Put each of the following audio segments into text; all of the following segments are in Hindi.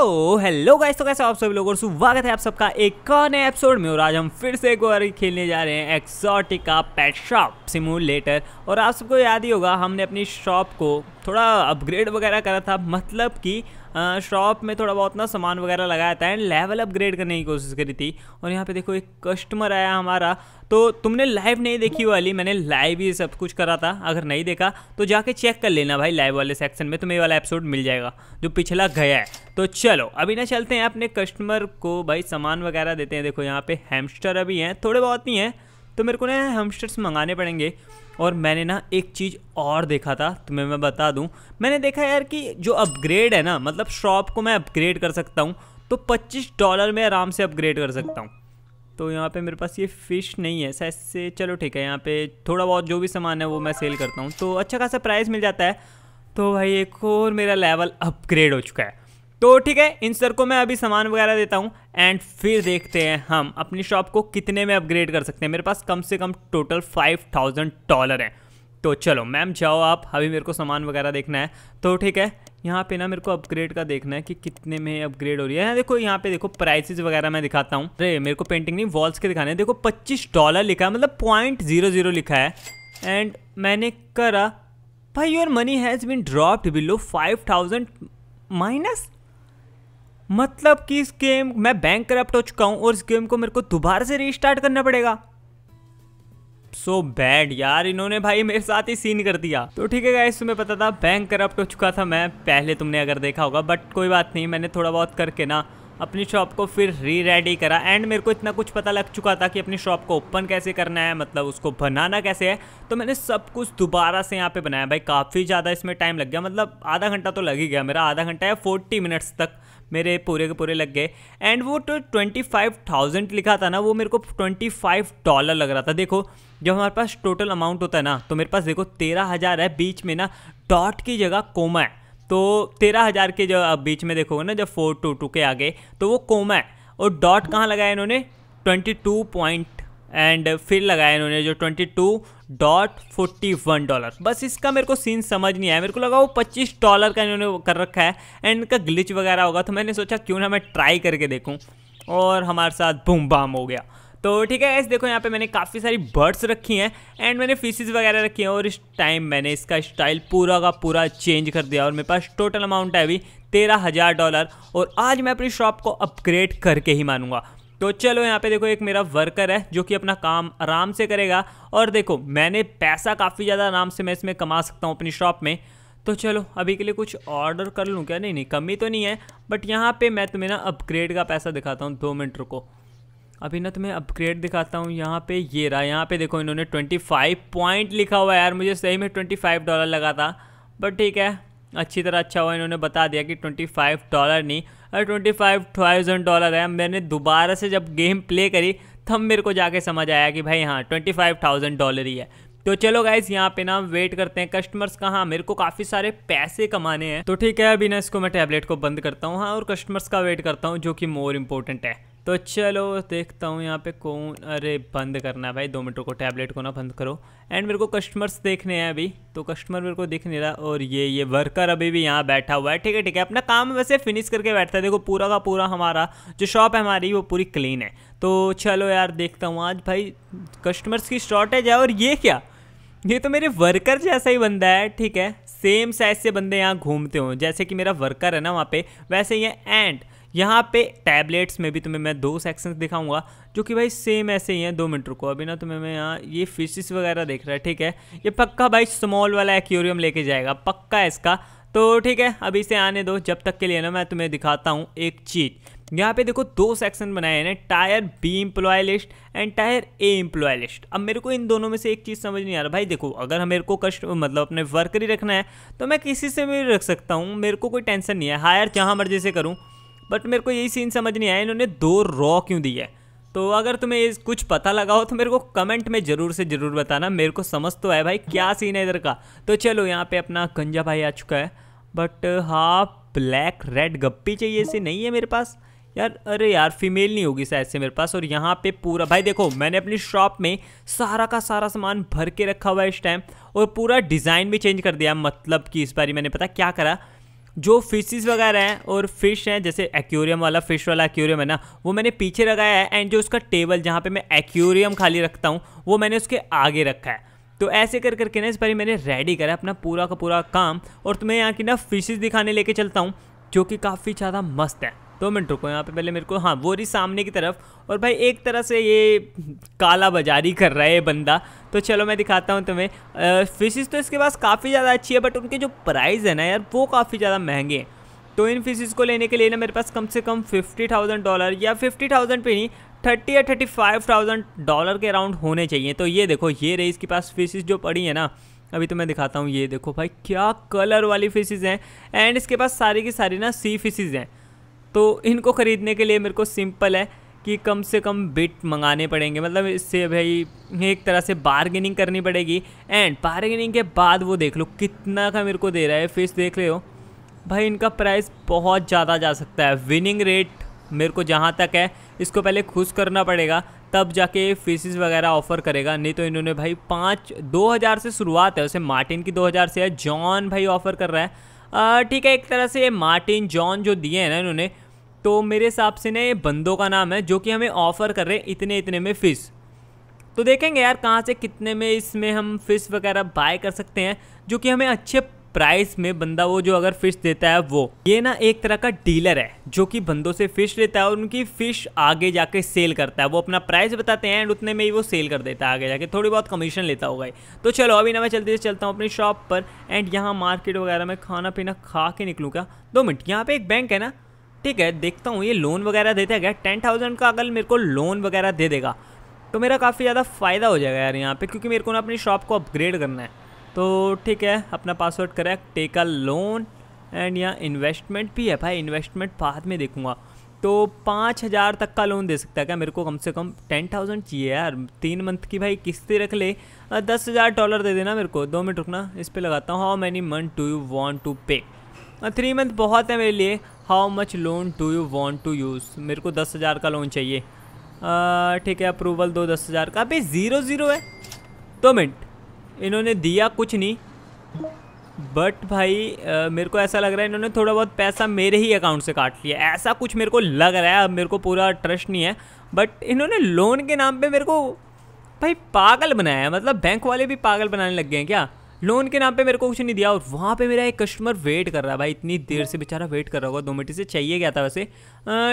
तो हेलो गाइस तो कैसे आप सभी लोगों स्वागत है आप सबका एक नए एपिसोड में और आज हम फिर से एक बार खेलने जा रहे हैं एक्सॉटिका पेट शॉप सिमुलेटर और आप सबको याद ही होगा हमने अपनी शॉप को थोड़ा अपग्रेड वगैरह करा था मतलब कि शॉप में थोड़ा बहुत ना सामान वगैरह लगाया था एंड लेवल अपग्रेड करने की कोशिश करी थी और यहाँ पे देखो एक कस्टमर आया हमारा तो तुमने लाइव नहीं देखी वाली मैंने लाइव ही सब कुछ करा था अगर नहीं देखा तो जाके चेक कर लेना भाई लाइव वाले सेक्शन में तुम्हें वाला एपिसोड मिल जाएगा जो पिछला गया है तो चलो अभी ना चलते हैं अपने कस्टमर को भाई सामान वगैरह देते हैं देखो यहाँ पे हेमस्टर अभी हैं थोड़े बहुत ही हैं तो मेरे को ना हमस्टर्स मंगाने पड़ेंगे और मैंने ना एक चीज़ और देखा था तुम्हें मैं बता दूं मैंने देखा यार कि जो अपग्रेड है ना मतलब शॉप को मैं अपग्रेड कर सकता हूँ तो 25 डॉलर में आराम से अपग्रेड कर सकता हूँ तो यहाँ पे मेरे पास ये फ़िश नहीं है शायद से चलो ठीक है यहाँ पे थोड़ा बहुत जो भी सामान है वो मैं सेल करता हूँ तो अच्छा खासा प्राइस मिल जाता है तो भाई एक और मेरा लेवल अपग्रेड हो चुका है तो ठीक है इन सर को मैं अभी सामान वगैरह देता हूँ एंड फिर देखते हैं हम अपनी शॉप को कितने में अपग्रेड कर सकते हैं मेरे पास कम से कम टोटल फाइव थाउजेंड डॉलर है तो चलो मैम जाओ आप अभी मेरे को सामान वगैरह देखना है तो ठीक है यहाँ पे ना मेरे को अपग्रेड का देखना है कि कितने में अपग्रेड हो रही है देखो यहाँ पे देखो प्राइसेस वगैरह मैं दिखाता हूँ अरे मेरे को पेंटिंग नहीं वॉल्स के दिखाने देखो पच्चीस डॉलर लिखा है मतलब पॉइंट जीरो जीरो लिखा है एंड मैंने करा भाई your money has been dropped below five thousand minus मतलब कि इस गेम मैं बैंक करप्ट हो चुका हूँ और इस गेम को मेरे को दोबारा से रिस्टार्ट करना पड़ेगा सो so बैड यार इन्होंने भाई मेरे साथ ही सीन कर दिया तो ठीक है गाइस तुम्हें पता था बैंक करप्ट हो चुका था मैं पहले तुमने अगर देखा होगा बट कोई बात नहीं मैंने थोड़ा बहुत करके ना अपनी शॉप को फिर री रेडी करा एंड मेरे को इतना कुछ पता लग चुका था कि अपनी शॉप को ओपन कैसे करना है मतलब उसको बनाना कैसे है तो मैंने सब कुछ दोबारा से यहाँ पे बनाया भाई काफ़ी ज़्यादा इसमें टाइम लग गया मतलब आधा घंटा तो लग ही गया मेरा आधा घंटा या फोर्टी मिनट्स तक मेरे पूरे के पूरे लग गए एंड वो तो ट्वेंटी फाइव थाउजेंड लिखा था ना वो मेरे को ट्वेंटी फाइव डॉलर लग रहा था देखो जब हमारे पास टोटल अमाउंट होता है ना तो मेरे पास देखो तेरह हज़ार है बीच में ना डॉट की जगह कोमा है तो तेरह हज़ार के जो बीच में देखोगे ना जब फोर टू टू के आगे तो वो कोमा है और डॉट कहाँ लगाया इन्होंने ट्वेंटी टू पॉइंट एंड फिर लगाया इन्होंने जो twenty two dot forty one dollar बस इसका मेरे को सीन समझ नहीं आया मेरे को लगा वो पच्चीस डॉलर का इन्होंने कर रखा है एंड इनका ग्लिच वगैरह होगा तो मैंने सोचा क्यों ना मैं ट्राई करके देखूँ और हमारे साथ बूम बाम हो गया तो ठीक है ऐसे देखो यहाँ पे मैंने काफ़ी सारी बर्ड्स रखी हैं एंड मैंने फीसिस वगैरह रखी हैं और इस टाइम मैंने इसका स्टाइल पूरा का पूरा चेंज कर दिया और मेरे पास टोटल अमाउंट है अभी तेरह हज़ार डॉलर और आज मैं अपनी शॉप को अपग्रेड करके ही मानूंगा तो चलो यहाँ पे देखो एक मेरा वर्कर है जो कि अपना काम आराम से करेगा और देखो मैंने पैसा काफ़ी ज़्यादा आराम से मैं इसमें कमा सकता हूँ अपनी शॉप में तो चलो अभी के लिए कुछ ऑर्डर कर लूँ क्या नहीं नहीं कमी तो नहीं है बट यहाँ पे मैं तुम्हें ना अपग्रेड का पैसा दिखाता हूँ दो मिनट रुको अभी ना तुम्हें अपग्रेड दिखाता हूँ यहाँ पे ये रहा यहाँ पे देखो इन्होंने 25 पॉइंट लिखा हुआ है यार मुझे सही में 25 डॉलर लगा था बट ठीक है अच्छी तरह अच्छा हुआ इन्होंने बता दिया कि ट्वेंटी डॉलर नहीं ट्वेंटी फाइव थाउजेंड डॉलर है मैंने दोबारा से जब गेम प्ले करी तब मेरे को जाके समझ आया कि भाई हाँ ट्वेंटी फाइव थाउजेंड डॉलर ही है तो चलो गाइज यहाँ पे ना वेट करते हैं कस्टमर्स का हाँ मेरे को काफ़ी सारे पैसे कमाने हैं तो ठीक है अभी ना इसको मैं टैबलेट को बंद करता हूँ हाँ और कस्टमर्स का वेट करता हूँ जो कि मोर इम्पोर्टेंट है तो चलो देखता हूँ यहाँ पे कौन अरे बंद करना है भाई दो मिनटों को टैबलेट को ना बंद करो एंड मेरे को कस्टमर्स देखने हैं अभी तो कस्टमर मेरे को दिख नहीं रहा और ये ये वर्कर अभी भी यहाँ बैठा हुआ है ठीक है ठीक है अपना काम वैसे फिनिश करके बैठता है देखो पूरा का पूरा हमारा जो शॉप है हमारी वो पूरी क्लीन है तो चलो यार देखता हूँ आज भाई कस्टमर्स की शॉर्टेज है और ये क्या ये तो मेरे वर्कर जैसा ही बंदा है ठीक है सेम साइज से बंदे यहाँ घूमते हों जैसे कि मेरा वर्कर है ना वहाँ पे वैसे ये एंड यहाँ पे टैबलेट्स में भी तुम्हें मैं दो सेक्शंस दिखाऊंगा जो कि भाई सेम ऐसे ही हैं दो मिनट रुको अभी ना तुम्हें मैं यहाँ ये फिशिस वगैरह देख रहा है ठीक है ये पक्का भाई स्मॉल वाला एक्यूरियम लेके जाएगा पक्का इसका तो ठीक है अभी इसे आने दो जब तक के लिए ना मैं तुम्हें दिखाता हूँ एक चीज़ यहाँ पे देखो दो सेक्शन बनाए हैं tier B employ list and tier A employ list अब मेरे को इन दोनों में से एक चीज़ समझ नहीं आ रहा भाई देखो अगर मेरे को कष्ट मतलब अपने वर्कर ही रखना है तो मैं किसी से भी रख सकता हूँ मेरे को कोई टेंशन नहीं है हायर जहाँ मर्जी से करूँ बट मेरे को यही सीन समझ नहीं आया इन्होंने दो रॉ क्यों दिया है तो अगर तुम्हें इस कुछ पता लगा हो तो मेरे को कमेंट में ज़रूर से ज़रूर बताना मेरे को समझ तो है भाई क्या सीन है इधर का तो चलो यहाँ पे अपना गंजा भाई आ चुका है बट हाँ ब्लैक रेड गप्पी चाहिए ऐसे नहीं है मेरे पास यार अरे यार फीमेल नहीं होगी शायद से मेरे पास और यहाँ पे पूरा भाई देखो मैंने अपनी शॉप में सारा का सारा सामान भर के रखा हुआ है इस टाइम और पूरा डिज़ाइन भी चेंज कर दिया मतलब कि इस बारी मैंने पता क्या करा जो फिशेस वगैरह हैं और फिश हैं जैसे एक्यूरियम वाला फिश वाला एक्यूरियम है ना वो मैंने पीछे लगाया है एंड जो उसका टेबल जहाँ पे मैं एक्यूरियम खाली रखता हूँ वो मैंने उसके आगे रखा है तो ऐसे कर करके ना इस बारी मैंने रेडी करा अपना पूरा का पूरा काम और तुम्हें यहाँ की ना फिशेज दिखाने लेके चलता हूँ जो कि काफ़ी ज़्यादा मस्त है दो मिनट रुको यहाँ पे पहले मेरे को हाँ वो रही सामने की तरफ और भाई एक तरह से ये काला बाजारी कर रहा है ये बंदा तो चलो मैं दिखाता हूँ तुम्हें फिशेस तो इसके पास काफ़ी ज़्यादा अच्छी है बट उनके जो प्राइस है ना यार वो काफ़ी ज़्यादा महंगे हैं तो इन फिशेस को लेने के लिए ना मेरे पास कम से कम फिफ्टी थाउजेंड डॉलर या फिफ्टी थाउजेंड पे नहीं थर्टी या थर्टी फाइव थाउजेंड डॉलर के अराउंड होने चाहिए तो ये देखो ये रही इसके पास फिशेस जो पड़ी है ना अभी तो मैं दिखाता हूँ ये देखो भाई क्या कलर वाली फिशेज़ हैं एंड इसके पास सारी की सारी ना सी फिशेज़ हैं तो इनको ख़रीदने के लिए मेरे को सिंपल है कि कम से कम बिट मंगाने पड़ेंगे मतलब इससे भाई एक तरह से बारगेनिंग करनी पड़ेगी एंड बारगेनिंग के बाद वो देख लो कितना का मेरे को दे रहा है फिश देख रहे हो भाई इनका प्राइस बहुत ज़्यादा जा सकता है विनिंग रेट मेरे को जहाँ तक है इसको पहले खुश करना पड़ेगा तब जाके फीसिस वगैरह ऑफ़र करेगा नहीं तो इन्होंने भाई पाँच दो हज़ार से शुरुआत है उसे मार्टिन की दो हज़ार से है जॉन भाई ऑफ़र कर रहा है ठीक है एक तरह से मार्टिन जॉन जो दिए हैं ना इन्होंने तो मेरे हिसाब से ना ये बंदों का नाम है जो कि हमें ऑफ़र कर रहे हैं इतने इतने में फ़िश तो देखेंगे यार कहाँ से कितने में इसमें हम फ़िश वगैरह बाय कर सकते हैं जो कि हमें अच्छे प्राइस में बंदा वो जो अगर फ़िश देता है वो ये ना एक तरह का डीलर है जो कि बंदों से फ़िश लेता है और उनकी फ़िश आगे जाके सेल करता है वो अपना प्राइस बताते हैं एंड उतने में ही वो सेल कर देता है आगे जाके थोड़ी बहुत कमीशन लेता होगा तो चलो अभी ना मैं चलते से चलता हूँ अपनी शॉप पर एंड यहाँ मार्केट वगैरह में खाना पीना खा के निकलूँगा दो मिनट यहाँ पर एक बैंक है ना ठीक है देखता हूँ ये लोन वगैरह देते हैं क्या टेन थाउजेंड का अगर मेरे को लोन वगैरह दे देगा तो मेरा काफ़ी ज़्यादा फ़ायदा हो जाएगा यार यहाँ पे क्योंकि मेरे को ना अपनी शॉप को अपग्रेड करना है तो ठीक है अपना password correct take a loan and यहाँ इन्वेस्टमेंट भी है भाई इन्वेस्टमेंट बाद में देखूँगा तो पाँच हज़ार तक का लोन दे सकता है क्या मेरे को कम से कम टेन थाउजेंड चाहिए यार तीन मंथ की भाई किस्ती रख ले दस हज़ार डॉलर दे देना मेरे को दो मिनट रुकना इस पर लगाता हूँ how many month do you want to pay three month बहुत है मेरे लिए how much loan do you want to use मेरे को दस हज़ार का लोन चाहिए ठीक है अप्रूवल दो दस हज़ार का अभी ज़ीरो ज़ीरो है दो मिनट इन्होंने दिया कुछ नहीं बट भाई आ, मेरे को ऐसा लग रहा है इन्होंने थोड़ा बहुत पैसा मेरे ही अकाउंट से काट लिया ऐसा कुछ मेरे को लग रहा है अब मेरे को पूरा ट्रस्ट नहीं है बट इन्होंने लोन के नाम पे मेरे को भाई पागल बनाया है मतलब बैंक वाले भी पागल बनाने लग गए हैं क्या लोन के नाम पे मेरे को कुछ नहीं दिया और वहाँ पे मेरा एक कस्टमर वेट कर रहा है भाई इतनी देर से बेचारा वेट कर रहा होगा दो मिनट से चाहिए क्या था वैसे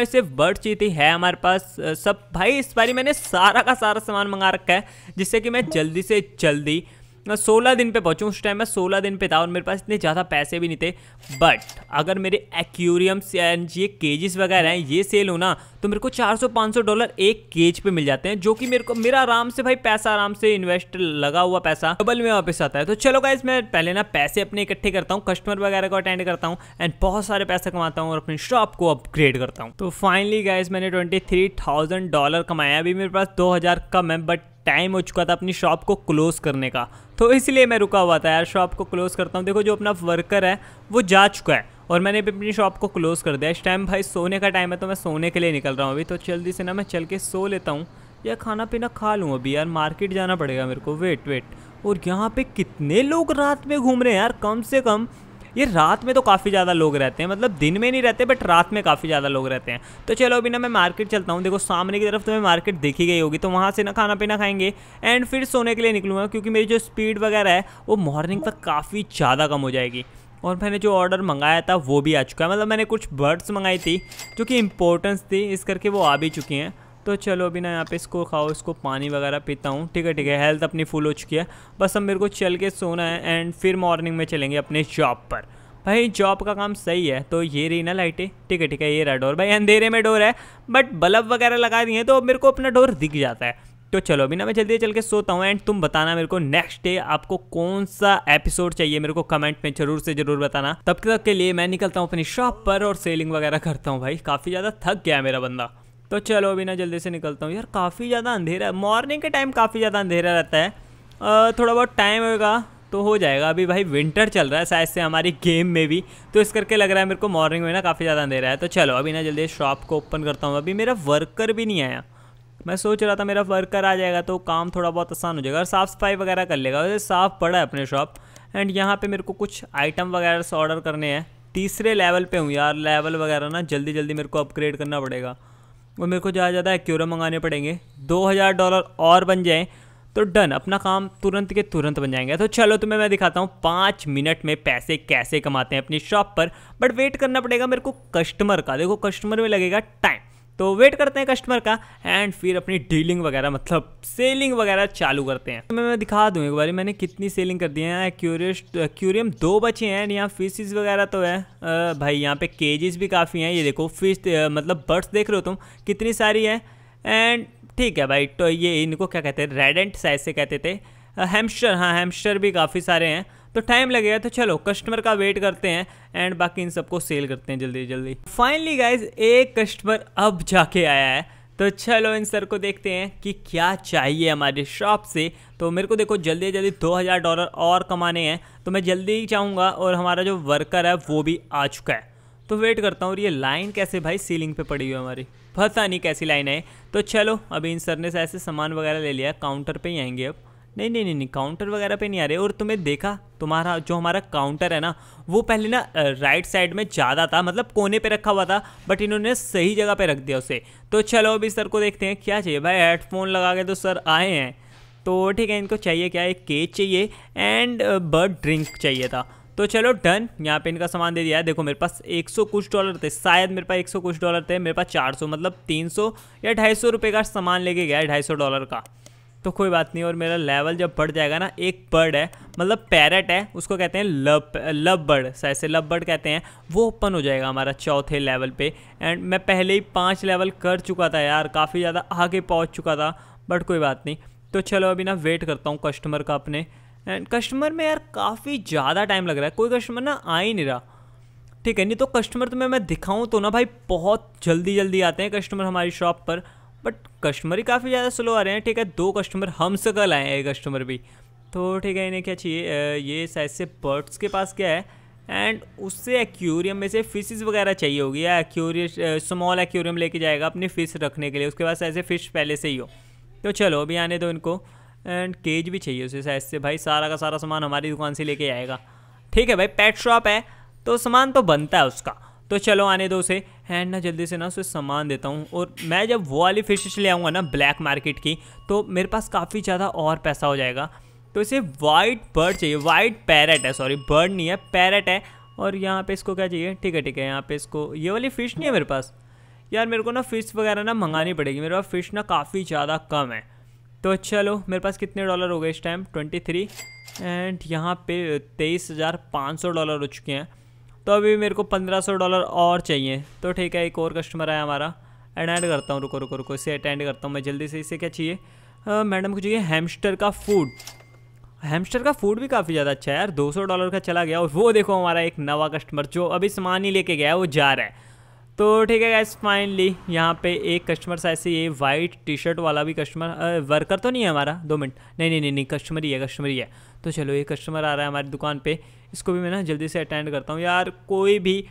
इसे बर्ड चीज थी है हमारे पास सब भाई इस बारी मैंने सारा का सारा सामान मंगा रखा है जिससे कि मैं जल्दी से जल्दी सोलह दिन पे पहुँचूँ उस टाइम मैं सोलह दिन पे था और मेरे पास इतने ज़्यादा पैसे भी नहीं थे बट अगर मेरे एक्यूरियम्स एंड ये केजेस वगैरह हैं ये सेल हो ना तो मेरे को 400-500 डॉलर एक केज पे मिल जाते हैं जो कि मेरे को मेरा आराम से भाई पैसा आराम से इन्वेस्ट लगा हुआ पैसा डबल में वापस आता है तो चलो गाइज मैं पहले ना पैसे अपने इकट्ठे करता हूँ कस्टमर वगैरह को अटेंड करता हूँ एंड बहुत सारे पैसे कमाता हूँ और अपनी शॉप को अपग्रेड करता हूँ तो फाइनली गाइज मैंने ट्वेंटी डॉलर कमाया अभी मेरे पास दो कम है बट टाइम हो चुका था अपनी शॉप को क्लोज़ करने का तो इसलिए मैं रुका हुआ था यार शॉप को क्लोज़ करता हूँ देखो जो अपना वर्कर है वो जा चुका है और मैंने भी अपनी शॉप को क्लोज़ कर दिया इस टाइम भाई सोने का टाइम है तो मैं सोने के लिए निकल रहा हूँ अभी तो जल्दी से ना मैं चल के सो लेता हूँ या खाना पीना खा लूँ अभी यार मार्केट जाना पड़ेगा मेरे को वेट वेट और यहाँ पे कितने लोग रात में घूम रहे हैं यार कम से कम ये रात में तो काफ़ी ज़्यादा लोग रहते हैं मतलब दिन में नहीं रहते बट रात में काफ़ी ज़्यादा लोग रहते हैं तो चलो अभी ना मैं मार्केट चलता हूँ देखो सामने की तरफ तो मैं मार्केट देखी गई होगी तो वहाँ से ना खाना पीना खाएंगे एंड फिर सोने के लिए निकलूँगा क्योंकि मेरी जो स्पीड वगैरह है वो मॉर्निंग तक काफ़ी ज़्यादा कम हो जाएगी और मैंने जो ऑर्डर मंगाया था वो भी आ चुका है मतलब मैंने कुछ बर्ड्स मंगाई थी जो कि इम्पोर्टेंस थी इस करके वो आ भी चुकी हैं तो चलो अभी ना यहाँ पे इसको खाओ इसको पानी वगैरह पीता हूँ ठीक है ठीक है हेल्थ अपनी फुल हो चुकी है बस अब मेरे को चल के सोना है एंड फिर मॉर्निंग में चलेंगे अपने जॉब पर भाई जॉब का काम सही है तो ये रही ना लाइटें ठीक है ठीक है ये रहा डोर भाई अंधेरे में डोर है बट बल्ब वगैरह लगा दिए तो मेरे को अपना डोर दिख जाता है तो चलो अभी ना मैं जल्दी चल के सोता हूँ एंड तुम बताना मेरे को नेक्स्ट डे आपको कौन सा एपिसोड चाहिए मेरे को कमेंट में जरूर से जरूर बताना तब तक के लिए मैं निकलता हूँ अपनी शॉप पर और सेलिंग वगैरह करता हूँ भाई काफ़ी ज़्यादा थक गया मेरा बंदा तो चलो अभी ना जल्दी से निकलता हूँ यार काफ़ी ज़्यादा अंधेरा मॉर्निंग के टाइम काफ़ी ज़्यादा अंधेरा रहता है थोड़ा बहुत टाइम होगा तो हो जाएगा अभी भाई विंटर चल रहा है शायद से हमारी गेम में भी तो इस करके लग रहा है मेरे को मॉर्निंग में ना काफ़ी ज़्यादा अंधेरा है तो चलो अभी ना जल्दी शॉप को ओपन करता हूँ अभी मेरा वर्कर भी नहीं आया मैं सोच रहा था मेरा वर्कर आ जाएगा तो काम थोड़ा बहुत आसान हो जाएगा और साफ़ सफाई वगैरह कर लेगा वैसे साफ़ पड़ा है अपने शॉप एंड यहाँ पे मेरे को कुछ आइटम वगैरह से ऑर्डर करने हैं तीसरे लेवल पे हूँ यार लेवल वगैरह ना जल्दी जल्दी मेरे को अपग्रेड करना पड़ेगा और मेरे को ज़्यादा ज़्यादा एक्यूरा मंगाने पड़ेंगे दो हज़ार डॉलर और बन जाएँ तो डन अपना काम तुरंत के तुरंत बन जाएंगे तो चलो तुम्हें मैं दिखाता हूँ पाँच मिनट में पैसे कैसे कमाते हैं अपनी शॉप पर बट वेट करना पड़ेगा मेरे को कस्टमर का देखो कस्टमर में लगेगा टाइम तो वेट करते हैं कस्टमर का एंड फिर अपनी डीलिंग वगैरह मतलब सेलिंग वगैरह चालू करते हैं मैं, मैं दिखा दूँ एक बार मैंने कितनी सेलिंग कर दी है क्यूरियस क्यूरियम दो बचे हैं एंड यहाँ फिशेज वगैरह तो है आ, भाई यहाँ पे केजेस भी काफ़ी हैं ये देखो फिश मतलब बर्ड्स देख रहे हो तुम कितनी सारी है एंड ठीक है भाई तो ये इनको क्या कहते हैं रेडेंट साइज से कहते थे हेमस्टर हाँ हेमस्टर भी काफ़ी सारे हैं तो टाइम लगेगा तो चलो कस्टमर का वेट करते हैं एंड बाकी इन सबको सेल करते हैं जल्दी जल्दी फाइनली गाइज एक कस्टमर अब जाके आया है तो चलो इन सर को देखते हैं कि क्या चाहिए हमारे शॉप से तो मेरे को देखो जल्दी जल्दी दो हज़ार डॉलर और कमाने हैं तो मैं जल्दी ही चाहूँगा और हमारा जो वर्कर है वो भी आ चुका है तो वेट करता हूँ और ये लाइन कैसे भाई सीलिंग पे पड़ी हुई है हमारी पता नहीं कैसी लाइन है तो चलो अभी इन सर ने ऐसे सामान वगैरह ले लिया काउंटर पर ही आएंगे अब नहीं नहीं नहीं काउंटर वगैरह पे नहीं आ रहे और तुम्हें देखा तुम्हारा जो हमारा काउंटर है ना वो पहले ना राइट साइड में ज़्यादा था मतलब कोने पे रखा हुआ था बट इन्होंने सही जगह पे रख दिया उसे तो चलो अभी सर को देखते हैं क्या चाहिए भाई हेडफोन लगा के तो सर आए हैं तो ठीक है इनको चाहिए क्या एक केक चाहिए एंड बर्ड ड्रिंक चाहिए था तो चलो डन यहाँ पे इनका सामान दे दिया है देखो मेरे पास 100 कुछ डॉलर थे शायद मेरे पास 100 कुछ डॉलर थे मेरे पास 400 मतलब 300 या 250 रुपए का सामान लेके गया है 250 डॉलर का तो कोई बात नहीं और मेरा लेवल जब बढ़ जाएगा ना एक बर्ड है मतलब पैरट है उसको कहते हैं लव लव बर्ड ऐसे से लव बर्ड कहते हैं वो ओपन हो जाएगा हमारा चौथे लेवल पे एंड मैं पहले ही पाँच लेवल कर चुका था यार काफ़ी ज़्यादा आगे पहुँच चुका था बट कोई बात नहीं तो चलो अभी ना वेट करता हूँ कस्टमर का अपने एंड कस्टमर में यार काफ़ी ज़्यादा टाइम लग रहा है कोई कस्टमर ना आ ही नहीं रहा ठीक है नहीं तो कस्टमर तो मैं दिखाऊँ तो ना भाई बहुत जल्दी जल्दी आते हैं कस्टमर हमारी शॉप पर कस्टमर ही काफ़ी ज़्यादा स्लो आ रहे हैं ठीक है दो कस्टमर हमसे कल आए हैं कस्टमर भी तो ठीक है इन्हें क्या चाहिए ये साइज से बर्ड्स के पास क्या है एंड उससे एक्यूरियम में से फिशेस वगैरह चाहिए होगी या एक्वेरियम स्मॉल एक्यूरियम लेके जाएगा अपनी फ़िश रखने के लिए उसके पास ऐसे फ़िश पहले से ही हो तो चलो अभी आने दो इनको एंड केज भी चाहिए उसे साइज से भाई सारा का सारा सामान हमारी दुकान से लेके आएगा ठीक है भाई पेट शॉप है तो सामान तो बनता है उसका तो चलो आने दो उसे एंड ना जल्दी से ना उसे सामान देता हूँ और मैं जब वो वाली फ़िश ले आऊँगा ना ब्लैक मार्केट की तो मेरे पास काफ़ी ज़्यादा और पैसा हो जाएगा तो इसे वाइट बर्ड चाहिए वाइट पैरेट है सॉरी बर्ड नहीं है पैरेट है और यहाँ पे इसको क्या चाहिए ठीक है ठीक है यहाँ पे इसको ये वाली फ़िश नहीं है मेरे पास यार मेरे को ना फ़िश वगैरह ना मंगानी पड़ेगी मेरे पास फ़िश ना काफ़ी ज़्यादा कम है तो चलो मेरे पास कितने डॉलर हो गए इस टाइम ट्वेंटी थ्री एंड यहाँ पे तेईस हज़ार पाँच सौ डॉलर हो चुके हैं तो अभी मेरे को पंद्रह सौ डॉलर और चाहिए तो ठीक है एक और कस्टमर आया हमारा अटेंड करता हूँ रुको रुको रुको इसे अटेंड करता हूँ मैं जल्दी से इसे क्या चाहिए मैडम को चाहिए हेमस्टर का फूड हेमस्टर का फूड भी काफ़ी ज़्यादा अच्छा है यार 200 डॉलर का चला गया और वो देखो हमारा एक नवा कस्टमर जो अभी सामान ही लेके गया है वो जा रहा है तो ठीक है गैस फाइनली यहाँ पे एक कस्टमर सा से ये वाइट टी शर्ट वाला भी कस्टमर वर्कर तो नहीं है हमारा दो मिनट नहीं नहीं नहीं नहीं कस्टमर ही है कस्टमर ही है तो चलो ये कस्टमर आ रहा है हमारी दुकान पे इसको भी मैं ना जल्दी से अटेंड करता हूँ यार कोई भी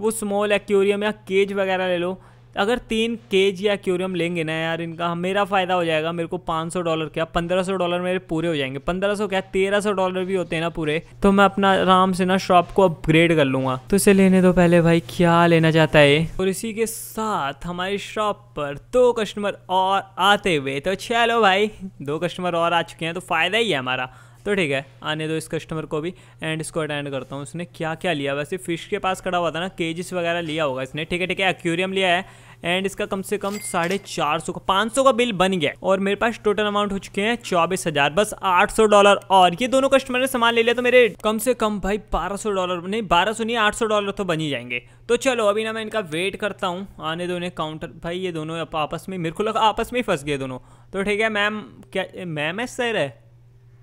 वो स्मॉल एक्यूरियम या केज वगैरह ले लो अगर तीन केज या एक्यूरियम लेंगे ना यार इनका मेरा फ़ायदा हो जाएगा मेरे को 500 डॉलर क्या 1500 डॉलर मेरे पूरे हो जाएंगे 1500 क्या 1300 डॉलर भी होते हैं ना पूरे तो मैं अपना आराम से ना शॉप को अपग्रेड कर लूँगा तो इसे लेने दो पहले भाई क्या लेना चाहता है और इसी के साथ हमारी शॉप पर दो कस्टमर और आते हुए तो चलो भाई दो कस्टमर और आ चुके हैं तो फ़ायदा ही है हमारा तो ठीक है आने दो इस कस्टमर को भी एंड इसको अटेंड करता हूँ उसने क्या क्या लिया वैसे फ़िश के पास खड़ा हुआ था ना केजिस वगैरह लिया होगा इसने ठीक है ठीक है एक्वेरियम लिया है एंड इसका कम से कम साढ़े चार सौ का पाँच सौ का बिल बन गया और मेरे पास टोटल अमाउंट हो चुके हैं चौबीस हजार बस आठ सौ डॉलर और ये दोनों कस्टमर ने सामान ले लिया तो मेरे कम से कम भाई बारह सौ डॉलर नहीं बारह सौ नहीं आठ सौ डॉलर तो बन ही जाएंगे तो चलो अभी ना मैं इनका वेट करता हूँ आने दो इन्हें काउंटर भाई ये दोनों आपस में मेरे को लगा आपस में ही फंस गए दोनों तो ठीक है मैम क्या मैम है सर है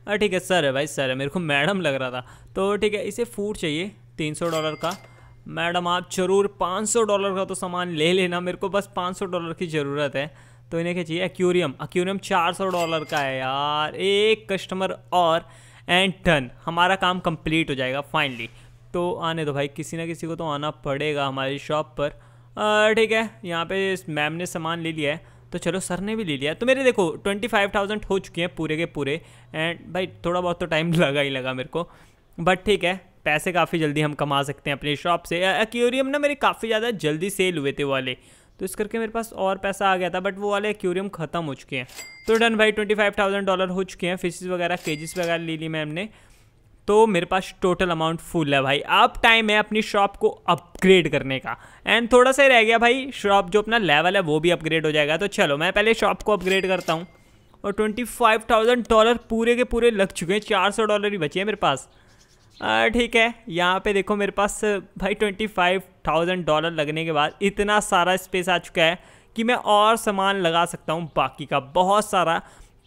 हाँ ठीक है सर है भाई सर है मेरे को मैडम लग रहा था तो ठीक है इसे फूड चाहिए तीन सौ डॉलर का मैडम आप ज़रूर पाँच सौ डॉलर का तो सामान ले लेना मेरे को बस पाँच सौ डॉलर की ज़रूरत है तो इन्हें क्या चाहिए एक्यूरियम एक्यूरियम चार सौ डॉलर का है यार एक कस्टमर और एंड टन हमारा काम कंप्लीट हो जाएगा फाइनली तो आने दो भाई किसी ना किसी को तो आना पड़ेगा हमारी शॉप पर ठीक है यहाँ पर मैम ने सामान ले लिया है तो चलो सर ने भी ले लिया तो मेरे देखो ट्वेंटी फाइव थाउजेंड हो चुके हैं पूरे के पूरे एंड भाई थोड़ा बहुत तो टाइम लगा ही लगा मेरे को बट ठीक है पैसे काफ़ी जल्दी हम कमा सकते हैं अपनी शॉप से एक्यूरियम ना मेरे काफ़ी ज़्यादा जल्दी सेल हुए थे वाले तो इस करके मेरे पास और पैसा आ गया था बट वो वाले एक्यूरियम ख़त्म हो चुके हैं तो डन भाई ट्वेंटी फाइव थाउजेंड डॉलर हो चुके हैं फिशेज़ वगैरह केजेस वगैरह ले ली मैम ने तो मेरे पास टोटल अमाउंट फुल है भाई अब टाइम है अपनी शॉप को अपग्रेड करने का एंड थोड़ा सा रह गया भाई शॉप जो अपना लेवल है वो भी अपग्रेड हो जाएगा तो चलो मैं पहले शॉप को अपग्रेड करता हूँ और ट्वेंटी फाइव थाउजेंड डॉलर पूरे के पूरे लग चुके हैं चार सौ डॉलर ही बचे हैं मेरे पास ठीक है यहाँ पे देखो मेरे पास भाई ट्वेंटी फाइव थाउजेंड डॉलर लगने के बाद इतना सारा स्पेस आ चुका है कि मैं और सामान लगा सकता हूँ बाकी का बहुत सारा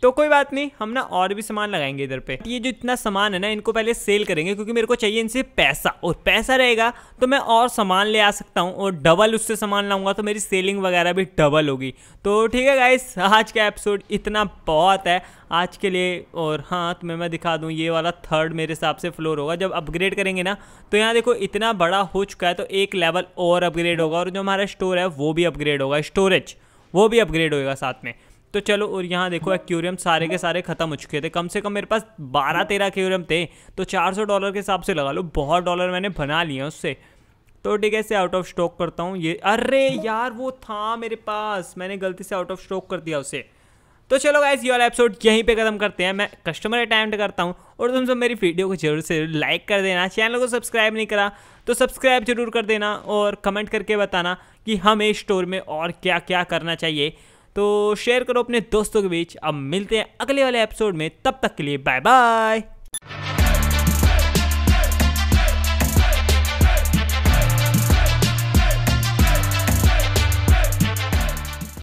तो कोई बात नहीं हम ना और भी सामान लगाएंगे इधर पे ये जो इतना सामान है ना इनको पहले सेल करेंगे क्योंकि मेरे को चाहिए इनसे पैसा और पैसा रहेगा तो मैं और सामान ले आ सकता हूँ और डबल उससे सामान लाऊंगा तो मेरी सेलिंग वगैरह भी डबल होगी तो ठीक है गाइस आज का एपिसोड इतना बहुत है आज के लिए और हाँ मैं मैं दिखा दूँ ये वाला थर्ड मेरे हिसाब से फ्लोर होगा जब अपग्रेड करेंगे ना तो यहाँ देखो इतना बड़ा हो चुका है तो एक लेवल और अपग्रेड होगा और जो हमारा स्टोर है वो भी अपग्रेड होगा स्टोरेज वो भी अपग्रेड होगा साथ में तो चलो और यहाँ देखो हाँ। एक्यूरियम सारे के सारे ख़त्म हो चुके थे कम से कम मेरे पास बारह तेरह एक्यूरियम थे तो चार सौ डॉलर के हिसाब से लगा लो बहुत डॉलर मैंने बना लिया उससे तो ठीक है इसे आउट ऑफ स्टॉक करता हूँ ये अरे यार वो था मेरे पास मैंने गलती से आउट ऑफ स्टॉक कर दिया उसे तो चलो गाइस ये वाला एपिसोड यहीं पे ख़त्म करते हैं मैं कस्टमर अटैम्प्ट करता हूँ और तुम सब मेरी वीडियो को जरूर से लाइक कर देना चैनल को सब्सक्राइब नहीं करा तो सब्सक्राइब जरूर कर देना और कमेंट करके बताना कि हमें स्टोर में और क्या क्या करना चाहिए तो शेयर करो अपने दोस्तों के बीच अब मिलते हैं अगले वाले एपिसोड में तब तक के लिए बाय बाय